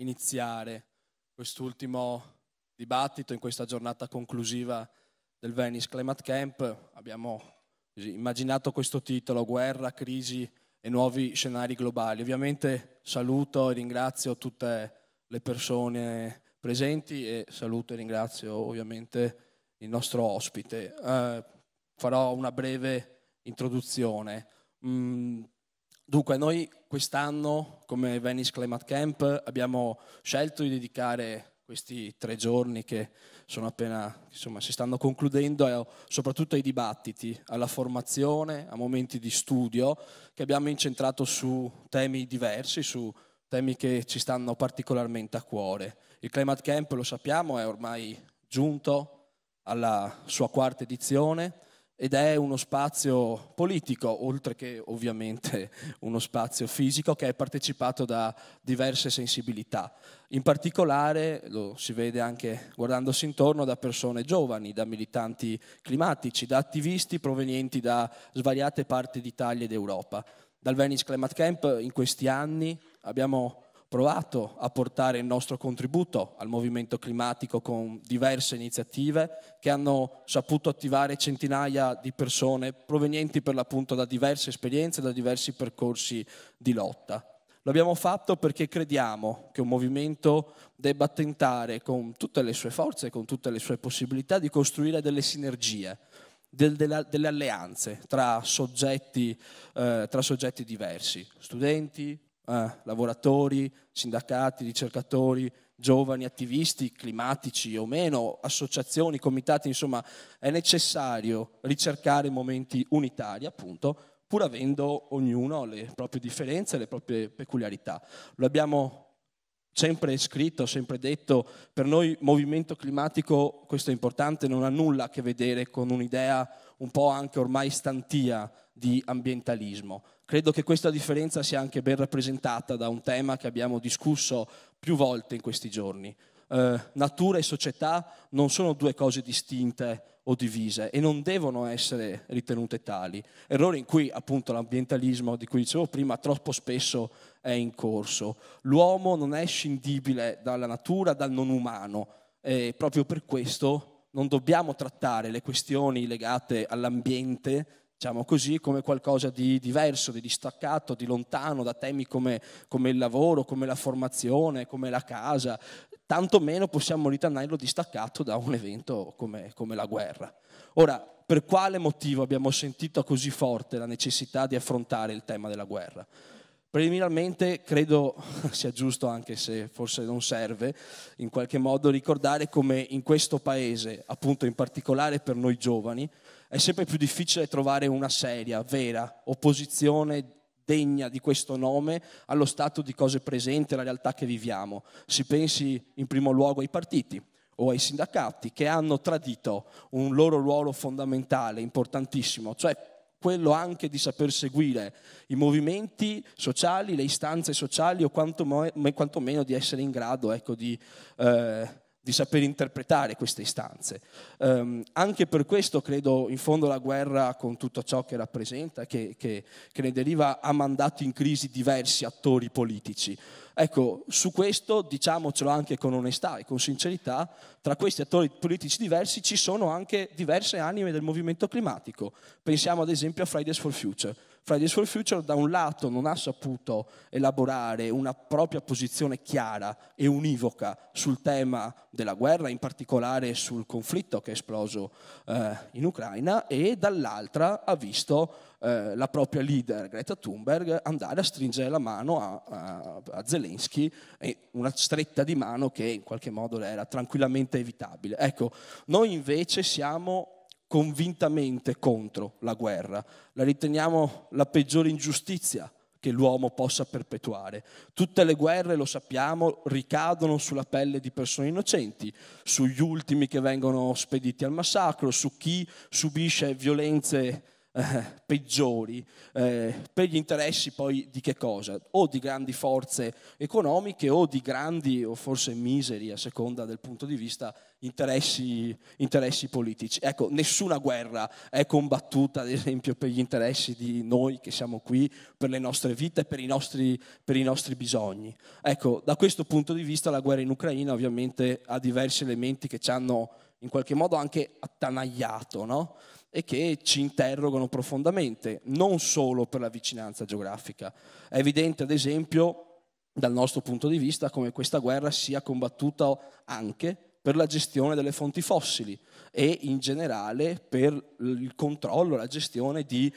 iniziare quest'ultimo dibattito in questa giornata conclusiva del Venice Climate Camp. Abbiamo immaginato questo titolo, guerra, crisi e nuovi scenari globali. Ovviamente saluto e ringrazio tutte le persone presenti e saluto e ringrazio ovviamente il nostro ospite. Eh, farò una breve introduzione. Mm, dunque, noi quest'anno, come Venice Climate Camp, abbiamo scelto di dedicare questi tre giorni che sono appena, insomma, si stanno concludendo, eh, soprattutto ai dibattiti, alla formazione, a momenti di studio che abbiamo incentrato su temi diversi, su temi che ci stanno particolarmente a cuore. Il Climate Camp, lo sappiamo, è ormai giunto alla sua quarta edizione, ed è uno spazio politico, oltre che ovviamente uno spazio fisico che è partecipato da diverse sensibilità. In particolare lo si vede anche guardandosi intorno da persone giovani, da militanti climatici, da attivisti provenienti da svariate parti d'Italia ed Europa. Dal Venice Climate Camp in questi anni abbiamo provato a portare il nostro contributo al movimento climatico con diverse iniziative che hanno saputo attivare centinaia di persone provenienti per l'appunto da diverse esperienze, da diversi percorsi di lotta. Lo abbiamo fatto perché crediamo che un movimento debba tentare con tutte le sue forze, con tutte le sue possibilità di costruire delle sinergie, delle alleanze tra soggetti, eh, tra soggetti diversi, studenti, eh, lavoratori, sindacati, ricercatori, giovani, attivisti climatici o meno, associazioni, comitati, insomma è necessario ricercare momenti unitari appunto pur avendo ognuno le proprie differenze, le proprie peculiarità. Lo abbiamo sempre scritto, sempre detto, per noi movimento climatico, questo è importante, non ha nulla a che vedere con un'idea un po' anche ormai stantia di ambientalismo. Credo che questa differenza sia anche ben rappresentata da un tema che abbiamo discusso più volte in questi giorni. Eh, natura e società non sono due cose distinte o divise e non devono essere ritenute tali. Errore in cui appunto l'ambientalismo di cui dicevo prima troppo spesso è in corso. L'uomo non è scindibile dalla natura, dal non umano e proprio per questo non dobbiamo trattare le questioni legate all'ambiente diciamo così, come qualcosa di diverso, di distaccato, di lontano da temi come, come il lavoro, come la formazione, come la casa, tantomeno possiamo ritornarlo distaccato da un evento come, come la guerra. Ora, per quale motivo abbiamo sentito così forte la necessità di affrontare il tema della guerra? Preliminarmente credo sia giusto, anche se forse non serve, in qualche modo ricordare come in questo paese, appunto in particolare per noi giovani, è sempre più difficile trovare una seria, vera opposizione degna di questo nome allo stato di cose presente, alla realtà che viviamo. Si pensi in primo luogo ai partiti o ai sindacati che hanno tradito un loro ruolo fondamentale, importantissimo, cioè quello anche di saper seguire i movimenti sociali, le istanze sociali o quantomeno, quantomeno di essere in grado ecco, di eh, di saper interpretare queste istanze. Um, anche per questo credo in fondo la guerra con tutto ciò che rappresenta, che, che, che ne deriva, ha mandato in crisi diversi attori politici. Ecco, su questo diciamocelo anche con onestà e con sincerità, tra questi attori politici diversi ci sono anche diverse anime del movimento climatico. Pensiamo ad esempio a Fridays for Future Fridays for Future da un lato non ha saputo elaborare una propria posizione chiara e univoca sul tema della guerra, in particolare sul conflitto che è esploso eh, in Ucraina, e dall'altra ha visto eh, la propria leader Greta Thunberg andare a stringere la mano a, a, a Zelensky, una stretta di mano che in qualche modo era tranquillamente evitabile. Ecco, noi invece siamo convintamente contro la guerra, la riteniamo la peggiore ingiustizia che l'uomo possa perpetuare. Tutte le guerre, lo sappiamo, ricadono sulla pelle di persone innocenti, sugli ultimi che vengono spediti al massacro, su chi subisce violenze eh, peggiori eh, per gli interessi poi di che cosa? O di grandi forze economiche o di grandi o forse miseri a seconda del punto di vista interessi, interessi, politici. Ecco, nessuna guerra è combattuta, ad esempio, per gli interessi di noi che siamo qui, per le nostre vite, per i nostri, per i nostri bisogni. Ecco, da questo punto di vista la guerra in Ucraina ovviamente ha diversi elementi che ci hanno in qualche modo anche attanagliato, no? e che ci interrogano profondamente, non solo per la vicinanza geografica. È evidente, ad esempio, dal nostro punto di vista, come questa guerra sia combattuta anche per la gestione delle fonti fossili e in generale per il controllo, la gestione di,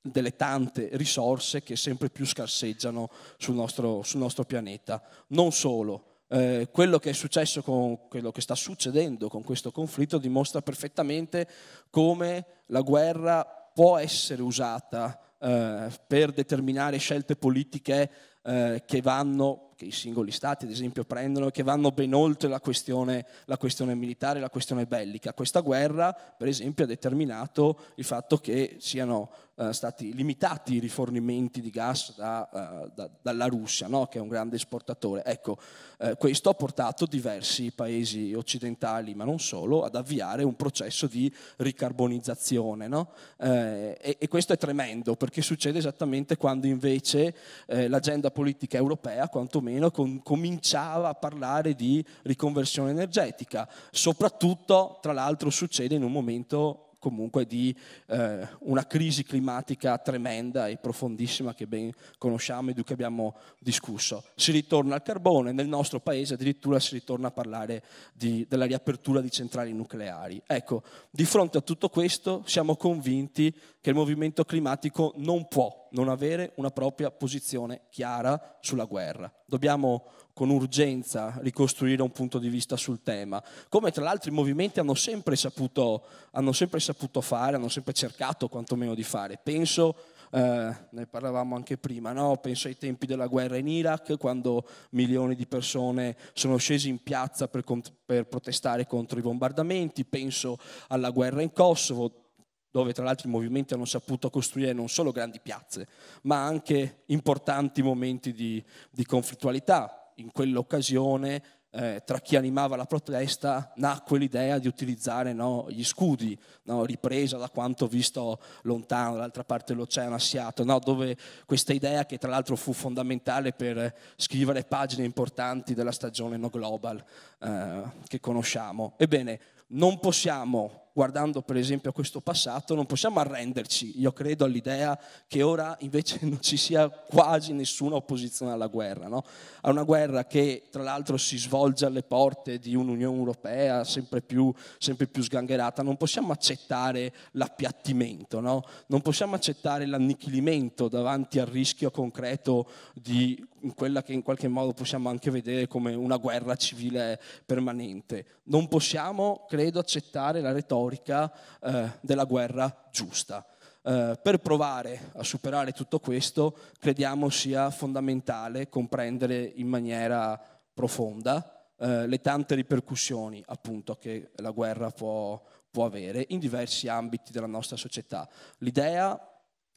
delle tante risorse che sempre più scarseggiano sul nostro, sul nostro pianeta. Non solo, eh, quello che è successo con quello che sta succedendo con questo conflitto dimostra perfettamente come la guerra può essere usata eh, per determinare scelte politiche eh, che vanno che i singoli stati, ad esempio, prendono e che vanno ben oltre la questione, la questione militare, la questione bellica. Questa guerra, per esempio, ha determinato il fatto che siano eh, stati limitati i rifornimenti di gas da, eh, da, dalla Russia, no? che è un grande esportatore. Ecco, eh, questo ha portato diversi paesi occidentali, ma non solo, ad avviare un processo di ricarbonizzazione. No? Eh, e, e, questo è tremendo, perché succede esattamente quando invece eh, l'agenda politica europea, quantomeno, con, cominciava a parlare di riconversione energetica. Soprattutto, tra l'altro, succede in un momento comunque di eh, una crisi climatica tremenda e profondissima che ben conosciamo e di cui abbiamo discusso. Si ritorna al carbone, nel nostro paese addirittura si ritorna a parlare di, della riapertura di centrali nucleari. Ecco, di fronte a tutto questo siamo convinti che il movimento climatico non può non avere una propria posizione chiara sulla guerra dobbiamo con urgenza ricostruire un punto di vista sul tema, come tra l'altro i movimenti hanno sempre saputo, hanno sempre saputo fare, hanno sempre cercato quantomeno di fare. Penso, eh, ne parlavamo anche prima, no? penso ai tempi della guerra in Iraq, quando milioni di persone sono scesi in piazza per, per protestare contro i bombardamenti, penso alla guerra in Kosovo, dove tra l'altro i movimenti hanno saputo costruire non solo grandi piazze, ma anche importanti momenti di, di conflittualità. In quell'occasione, eh, tra chi animava la protesta, nacque l'idea di utilizzare no, gli scudi, no, ripresa da quanto visto lontano, dall'altra parte dell'oceano Asiato, no, dove questa idea, che tra l'altro fu fondamentale per scrivere pagine importanti della stagione No Global eh, che conosciamo. Ebbene, non possiamo guardando per esempio a questo passato, non possiamo arrenderci, io credo, all'idea che ora invece non ci sia quasi nessuna opposizione alla guerra, no? a una guerra che tra l'altro si svolge alle porte di un'Unione Europea sempre più, sempre più sgangherata, non possiamo accettare l'appiattimento, no? non possiamo accettare l'annichilimento davanti al rischio concreto di quella che in qualche modo possiamo anche vedere come una guerra civile permanente. Non possiamo, credo, accettare la retorica retorica eh, della guerra giusta. Eh, per provare a superare tutto questo crediamo sia fondamentale comprendere in maniera profonda eh, le tante ripercussioni appunto, che la guerra può, può avere in diversi ambiti della nostra società. L'idea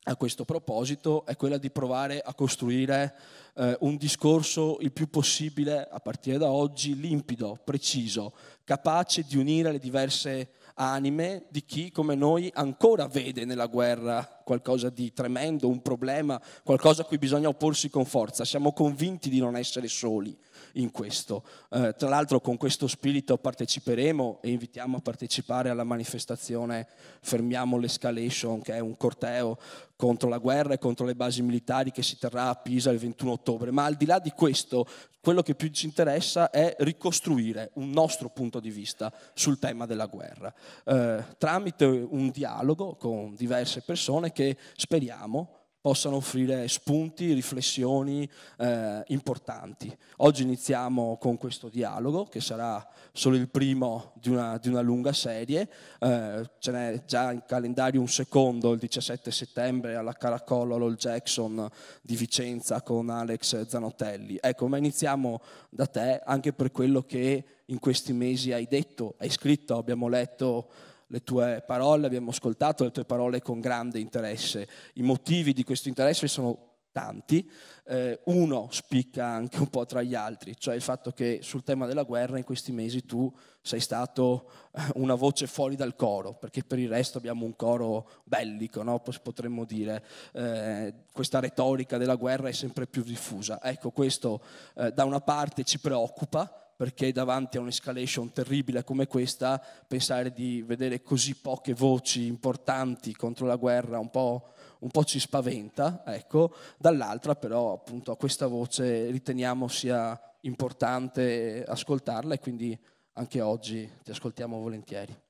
a questo proposito è quella di provare a costruire eh, un discorso il più possibile, a partire da oggi, limpido, preciso, capace di unire le diverse anime di chi come noi ancora vede nella guerra qualcosa di tremendo, un problema, qualcosa a cui bisogna opporsi con forza. Siamo convinti di non essere soli in questo. Eh, tra l'altro con questo spirito parteciperemo e invitiamo a partecipare alla manifestazione Fermiamo l'Escalation, che è un corteo contro la guerra e contro le basi militari che si terrà a Pisa il 21 ottobre. Ma al di là di questo, quello che più ci interessa è ricostruire un nostro punto di vista sul tema della guerra, eh, tramite un dialogo con diverse persone che speriamo possano offrire spunti, riflessioni eh, importanti. Oggi iniziamo con questo dialogo, che sarà solo il primo di una, di una lunga serie, eh, ce n'è già in calendario un secondo, il 17 settembre alla Caracollo All Jackson di Vicenza con Alex Zanotelli. Ecco, ma iniziamo da te anche per quello che in questi mesi hai detto, hai scritto, abbiamo letto le tue parole, abbiamo ascoltato le tue parole con grande interesse. I motivi di questo interesse sono tanti, eh, uno spicca anche un po' tra gli altri, cioè il fatto che sul tema della guerra in questi mesi tu sei stato eh, una voce fuori dal coro, perché per il resto abbiamo un coro bellico, no? potremmo dire, eh, questa retorica della guerra è sempre più diffusa. Ecco, questo eh, da una parte ci preoccupa, perché davanti a un'escalation terribile come questa, pensare di vedere così poche voci importanti contro la guerra un po', un po ci spaventa, ecco. dall'altra però appunto a questa voce riteniamo sia importante ascoltarla e quindi anche oggi ti ascoltiamo volentieri.